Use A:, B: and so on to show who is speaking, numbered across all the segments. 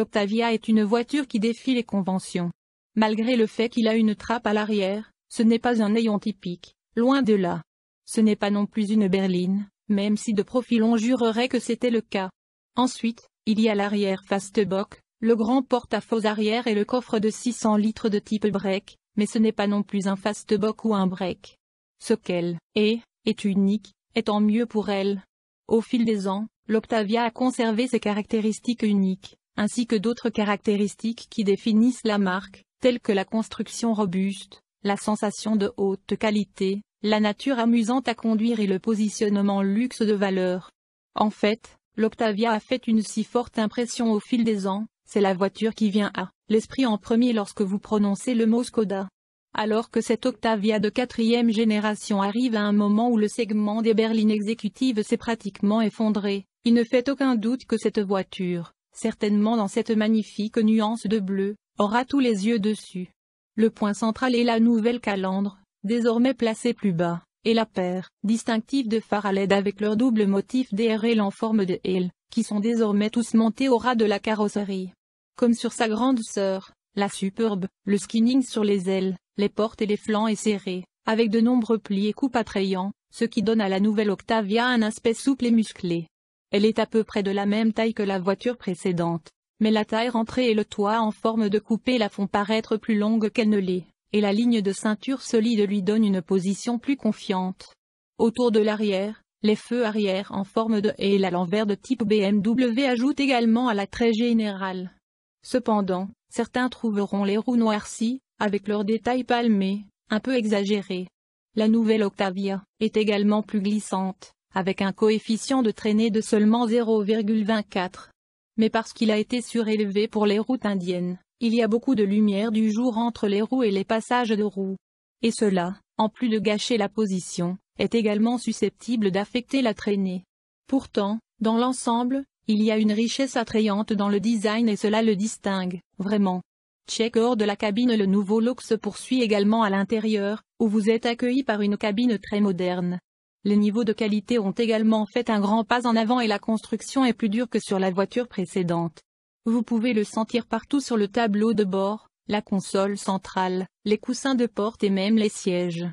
A: l'Octavia est une voiture qui défie les conventions. Malgré le fait qu'il a une trappe à l'arrière, ce n'est pas un ayant typique, loin de là. Ce n'est pas non plus une berline, même si de profil on jurerait que c'était le cas. Ensuite, il y a l'arrière fastback, le grand porte-à-faux arrière et le coffre de 600 litres de type break, mais ce n'est pas non plus un fastback ou un break. Ce qu'elle est, est unique, étant tant mieux pour elle. Au fil des ans, l'Octavia a conservé ses caractéristiques uniques ainsi que d'autres caractéristiques qui définissent la marque, telles que la construction robuste, la sensation de haute qualité, la nature amusante à conduire et le positionnement luxe de valeur. En fait, l'Octavia a fait une si forte impression au fil des ans, c'est la voiture qui vient à l'esprit en premier lorsque vous prononcez le mot Skoda. Alors que cette Octavia de quatrième génération arrive à un moment où le segment des berlines exécutives s'est pratiquement effondré, il ne fait aucun doute que cette voiture, certainement dans cette magnifique nuance de bleu, aura tous les yeux dessus. Le point central est la nouvelle calandre, désormais placée plus bas, et la paire, distinctive de phare à LED avec leur double motif DRL en forme de L, qui sont désormais tous montés au ras de la carrosserie. Comme sur sa grande sœur, la superbe, le skinning sur les ailes, les portes et les flancs est serré, avec de nombreux plis et coupes attrayants, ce qui donne à la nouvelle Octavia un aspect souple et musclé. Elle est à peu près de la même taille que la voiture précédente, mais la taille rentrée et le toit en forme de coupé la font paraître plus longue qu'elle ne l'est, et la ligne de ceinture solide lui donne une position plus confiante. Autour de l'arrière, les feux arrière en forme de et à l'envers de type BMW ajoutent également à la l'attrait générale. Cependant, certains trouveront les roues noircies, avec leurs détails palmés, un peu exagérés. La nouvelle Octavia est également plus glissante, avec un coefficient de traînée de seulement 0,24. Mais parce qu'il a été surélevé pour les routes indiennes, il y a beaucoup de lumière du jour entre les roues et les passages de roues. Et cela, en plus de gâcher la position, est également susceptible d'affecter la traînée. Pourtant, dans l'ensemble, il y a une richesse attrayante dans le design et cela le distingue, vraiment. Check hors de la cabine Le nouveau look se poursuit également à l'intérieur, où vous êtes accueilli par une cabine très moderne, les niveaux de qualité ont également fait un grand pas en avant et la construction est plus dure que sur la voiture précédente. Vous pouvez le sentir partout sur le tableau de bord, la console centrale, les coussins de porte et même les sièges.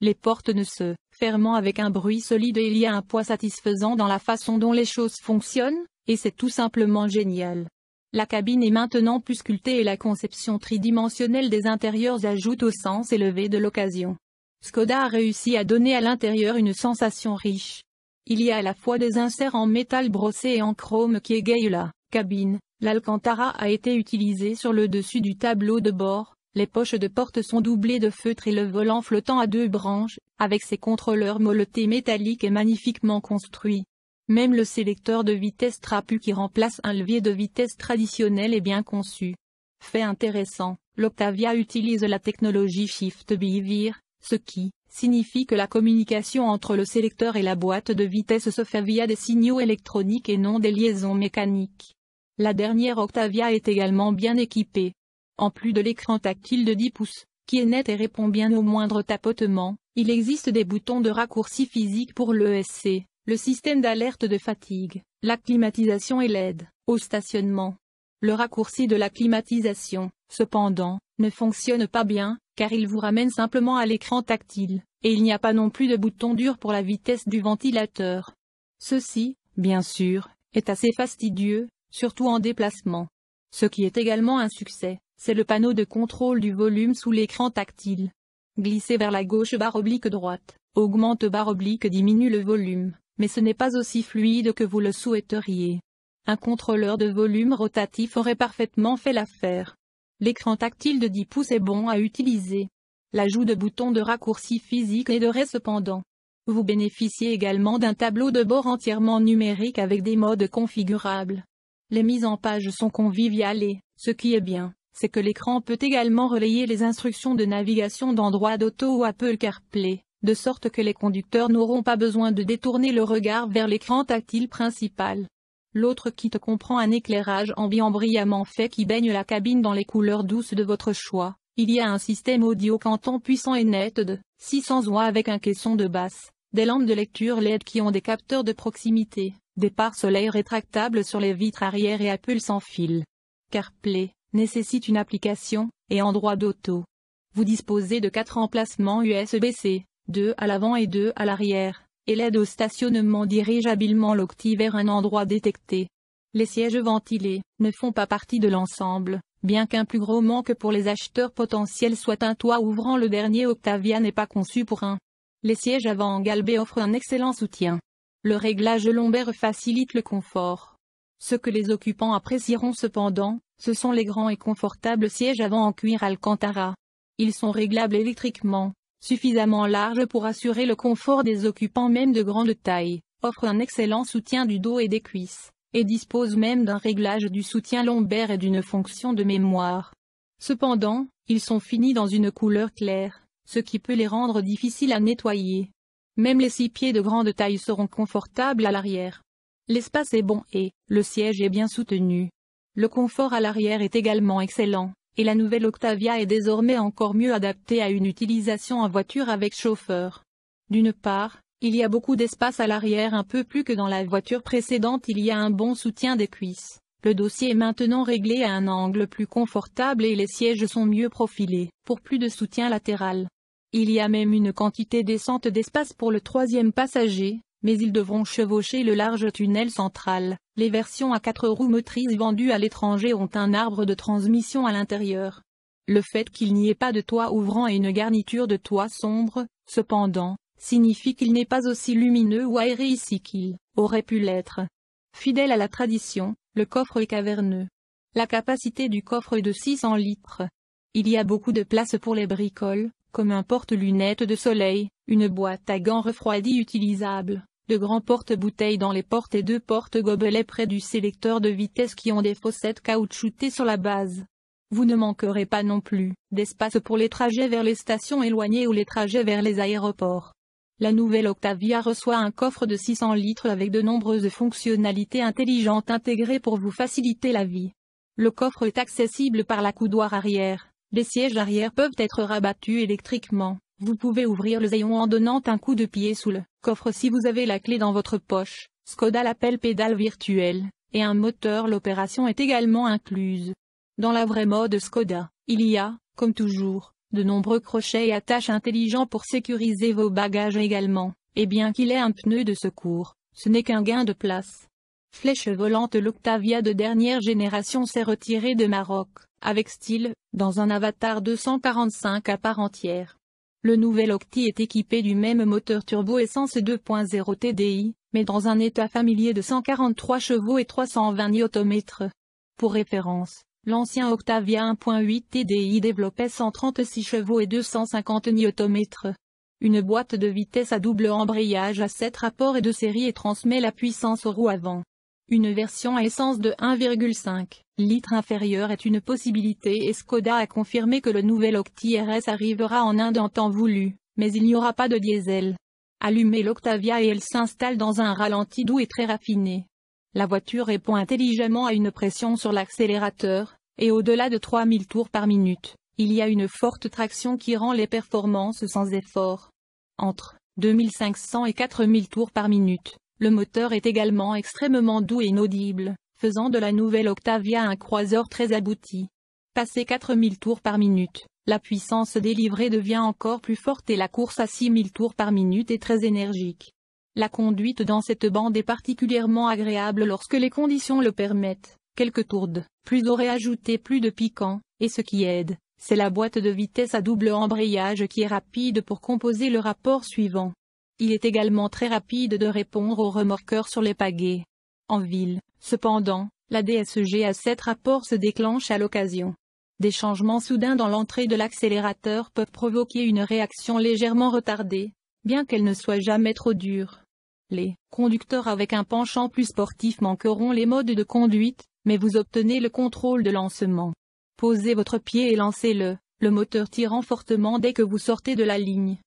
A: Les portes ne se ferment avec un bruit solide et il y a un poids satisfaisant dans la façon dont les choses fonctionnent, et c'est tout simplement génial. La cabine est maintenant plus sculptée et la conception tridimensionnelle des intérieurs ajoute au sens élevé de l'occasion. Skoda a réussi à donner à l'intérieur une sensation riche. Il y a à la fois des inserts en métal brossé et en chrome qui égayent la cabine, l'Alcantara a été utilisé sur le dessus du tableau de bord, les poches de porte sont doublées de feutre et le volant flottant à deux branches, avec ses contrôleurs molletés métalliques et magnifiquement construits. Même le sélecteur de vitesse trapu qui remplace un levier de vitesse traditionnel est bien conçu. Fait intéressant, l'Octavia utilise la technologie Shift Behavior, ce qui signifie que la communication entre le sélecteur et la boîte de vitesse se fait via des signaux électroniques et non des liaisons mécaniques. La dernière Octavia est également bien équipée. En plus de l'écran tactile de 10 pouces, qui est net et répond bien au moindre tapotement, il existe des boutons de raccourci physique pour l'ESC, e le système d'alerte de fatigue, la climatisation et l'aide au stationnement. Le raccourci de la climatisation, cependant, ne fonctionne pas bien, car il vous ramène simplement à l'écran tactile, et il n'y a pas non plus de bouton dur pour la vitesse du ventilateur. Ceci, bien sûr, est assez fastidieux, surtout en déplacement. Ce qui est également un succès, c'est le panneau de contrôle du volume sous l'écran tactile. Glisser vers la gauche barre oblique droite, augmente barre oblique diminue le volume, mais ce n'est pas aussi fluide que vous le souhaiteriez. Un contrôleur de volume rotatif aurait parfaitement fait l'affaire. L'écran tactile de 10 pouces est bon à utiliser. L'ajout de boutons de raccourci physique aiderait cependant. Vous bénéficiez également d'un tableau de bord entièrement numérique avec des modes configurables. Les mises en page sont conviviales et, ce qui est bien, c'est que l'écran peut également relayer les instructions de navigation d'endroits d'auto ou Apple CarPlay, de sorte que les conducteurs n'auront pas besoin de détourner le regard vers l'écran tactile principal. L'autre qui te comprend un éclairage ambiant brillamment fait qui baigne la cabine dans les couleurs douces de votre choix. Il y a un système audio canton puissant et net de 600 watts avec un caisson de basse, des lampes de lecture LED qui ont des capteurs de proximité, des pare soleil rétractables sur les vitres arrière et pulse sans fil. CarPlay nécessite une application et endroit d'auto. Vous disposez de quatre emplacements USB-C, 2 à l'avant et 2 à l'arrière et l'aide au stationnement dirige habilement l'octi vers un endroit détecté. Les sièges ventilés ne font pas partie de l'ensemble, bien qu'un plus gros manque pour les acheteurs potentiels soit un toit ouvrant le dernier Octavia n'est pas conçu pour un. Les sièges avant en galbée offrent un excellent soutien. Le réglage lombaire facilite le confort. Ce que les occupants apprécieront cependant, ce sont les grands et confortables sièges avant en cuir Alcantara. Ils sont réglables électriquement, suffisamment large pour assurer le confort des occupants même de grande taille, offre un excellent soutien du dos et des cuisses, et dispose même d'un réglage du soutien lombaire et d'une fonction de mémoire. Cependant, ils sont finis dans une couleur claire, ce qui peut les rendre difficiles à nettoyer. Même les six pieds de grande taille seront confortables à l'arrière. L'espace est bon et, le siège est bien soutenu. Le confort à l'arrière est également excellent et la nouvelle Octavia est désormais encore mieux adaptée à une utilisation en voiture avec chauffeur. D'une part, il y a beaucoup d'espace à l'arrière un peu plus que dans la voiture précédente il y a un bon soutien des cuisses. Le dossier est maintenant réglé à un angle plus confortable et les sièges sont mieux profilés, pour plus de soutien latéral. Il y a même une quantité décente d'espace pour le troisième passager, mais ils devront chevaucher le large tunnel central. Les versions à quatre roues motrices vendues à l'étranger ont un arbre de transmission à l'intérieur. Le fait qu'il n'y ait pas de toit ouvrant et une garniture de toit sombre, cependant, signifie qu'il n'est pas aussi lumineux ou aéré ici qu'il aurait pu l'être. Fidèle à la tradition, le coffre est caverneux. La capacité du coffre est de 600 litres. Il y a beaucoup de place pour les bricoles, comme un porte-lunettes de soleil, une boîte à gants refroidis utilisable, de grands porte-bouteilles dans les portes et deux portes-gobelets près du sélecteur de vitesse qui ont des fossettes caoutchoutées sur la base. Vous ne manquerez pas non plus d'espace pour les trajets vers les stations éloignées ou les trajets vers les aéroports. La nouvelle Octavia reçoit un coffre de 600 litres avec de nombreuses fonctionnalités intelligentes intégrées pour vous faciliter la vie. Le coffre est accessible par la coudoir arrière, les sièges arrière peuvent être rabattus électriquement, vous pouvez ouvrir le Zayon en donnant un coup de pied sous le coffre si vous avez la clé dans votre poche. Skoda l'appelle pédale virtuelle, et un moteur l'opération est également incluse. Dans la vraie mode Skoda, il y a, comme toujours, de nombreux crochets et attaches intelligents pour sécuriser vos bagages également, et bien qu'il ait un pneu de secours, ce n'est qu'un gain de place. Flèche volante L'Octavia de dernière génération s'est retirée de Maroc, avec style, dans un avatar 245 à part entière. Le nouvel Octi est équipé du même moteur turbo-essence 2.0 TDI, mais dans un état familier de 143 chevaux et 320 Nm. Pour référence, l'ancien Octavia 1.8 TDI développait 136 chevaux et 250 Nm. Une boîte de vitesse à double embrayage à 7 rapports et de série et transmet la puissance aux roues avant. Une version à essence de 1,5 litre inférieure est une possibilité et Skoda a confirmé que le nouvel Octi RS arrivera en Inde en temps voulu, mais il n'y aura pas de diesel. Allumez l'Octavia et elle s'installe dans un ralenti doux et très raffiné. La voiture répond intelligemment à une pression sur l'accélérateur, et au-delà de 3000 tours par minute, il y a une forte traction qui rend les performances sans effort. Entre 2500 et 4000 tours par minute, le moteur est également extrêmement doux et inaudible, faisant de la nouvelle Octavia un croiseur très abouti. Passé 4000 tours par minute, la puissance délivrée devient encore plus forte et la course à 6000 tours par minute est très énergique. La conduite dans cette bande est particulièrement agréable lorsque les conditions le permettent. Quelques tours de plus aurait ajouté plus de piquant, et ce qui aide, c'est la boîte de vitesse à double embrayage qui est rapide pour composer le rapport suivant. Il est également très rapide de répondre aux remorqueurs sur les pagaies. En ville, cependant, la DSG à 7 rapports se déclenche à l'occasion. Des changements soudains dans l'entrée de l'accélérateur peuvent provoquer une réaction légèrement retardée, bien qu'elle ne soit jamais trop dure. Les conducteurs avec un penchant plus sportif manqueront les modes de conduite, mais vous obtenez le contrôle de lancement. Posez votre pied et lancez-le, le moteur tirant fortement dès que vous sortez de la ligne.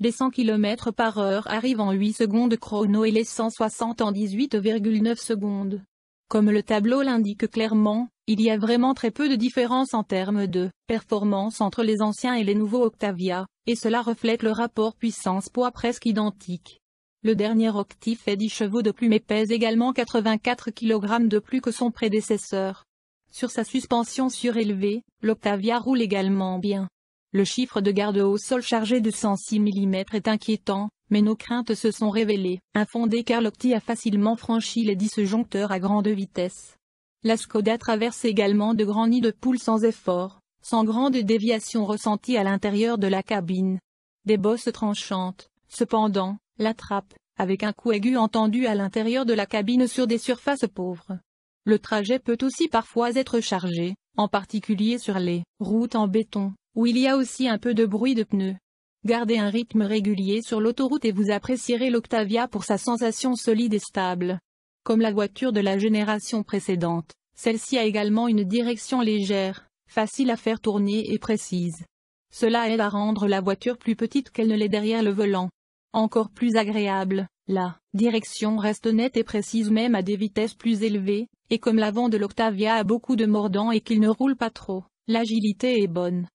A: Les 100 km par heure arrivent en 8 secondes chrono et les 160 en 18,9 secondes. Comme le tableau l'indique clairement, il y a vraiment très peu de différence en termes de performance entre les anciens et les nouveaux Octavia, et cela reflète le rapport puissance-poids presque identique. Le dernier octif fait 10 chevaux de plus mais pèse également 84 kg de plus que son prédécesseur. Sur sa suspension surélevée, l'Octavia roule également bien. Le chiffre de garde au sol chargé de 106 mm est inquiétant, mais nos craintes se sont révélées. infondées car l'octi a facilement franchi les disjoncteurs à grande vitesse. La Skoda traverse également de grands nids de poules sans effort, sans grande déviation ressentie à l'intérieur de la cabine. Des bosses tranchantes, cependant, la trappe, avec un coup aigu entendu à l'intérieur de la cabine sur des surfaces pauvres. Le trajet peut aussi parfois être chargé, en particulier sur les routes en béton où il y a aussi un peu de bruit de pneus. Gardez un rythme régulier sur l'autoroute et vous apprécierez l'Octavia pour sa sensation solide et stable. Comme la voiture de la génération précédente, celle-ci a également une direction légère, facile à faire tourner et précise. Cela aide à rendre la voiture plus petite qu'elle ne l'est derrière le volant. Encore plus agréable, la direction reste nette et précise même à des vitesses plus élevées, et comme l'avant de l'Octavia a beaucoup de mordant et qu'il ne roule pas trop, l'agilité est bonne.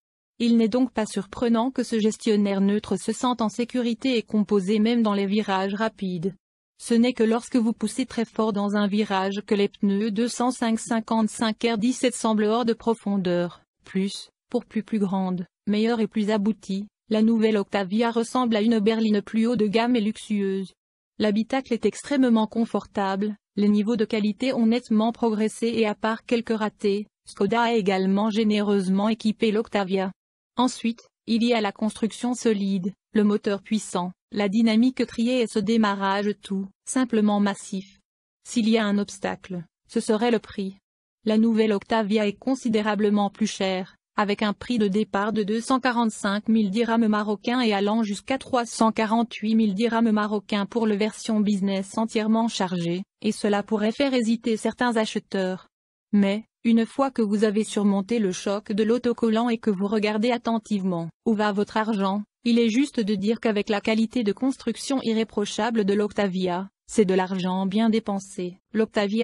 A: Il n'est donc pas surprenant que ce gestionnaire neutre se sente en sécurité et composé même dans les virages rapides. Ce n'est que lorsque vous poussez très fort dans un virage que les pneus 205-55 R17 semblent hors de profondeur. Plus, pour plus plus grande, meilleure et plus aboutie, la nouvelle Octavia ressemble à une berline plus haut de gamme et luxueuse. L'habitacle est extrêmement confortable, les niveaux de qualité ont nettement progressé et à part quelques ratés, Skoda a également généreusement équipé l'Octavia. Ensuite, il y a la construction solide, le moteur puissant, la dynamique triée et ce démarrage tout, simplement massif. S'il y a un obstacle, ce serait le prix. La nouvelle Octavia est considérablement plus chère, avec un prix de départ de 245 000 dirhams marocains et allant jusqu'à 348 000 dirhams marocains pour le version business entièrement chargée, et cela pourrait faire hésiter certains acheteurs. Mais, une fois que vous avez surmonté le choc de l'autocollant et que vous regardez attentivement où va votre argent, il est juste de dire qu'avec la qualité de construction irréprochable de l'Octavia, c'est de l'argent bien dépensé. L'Octavia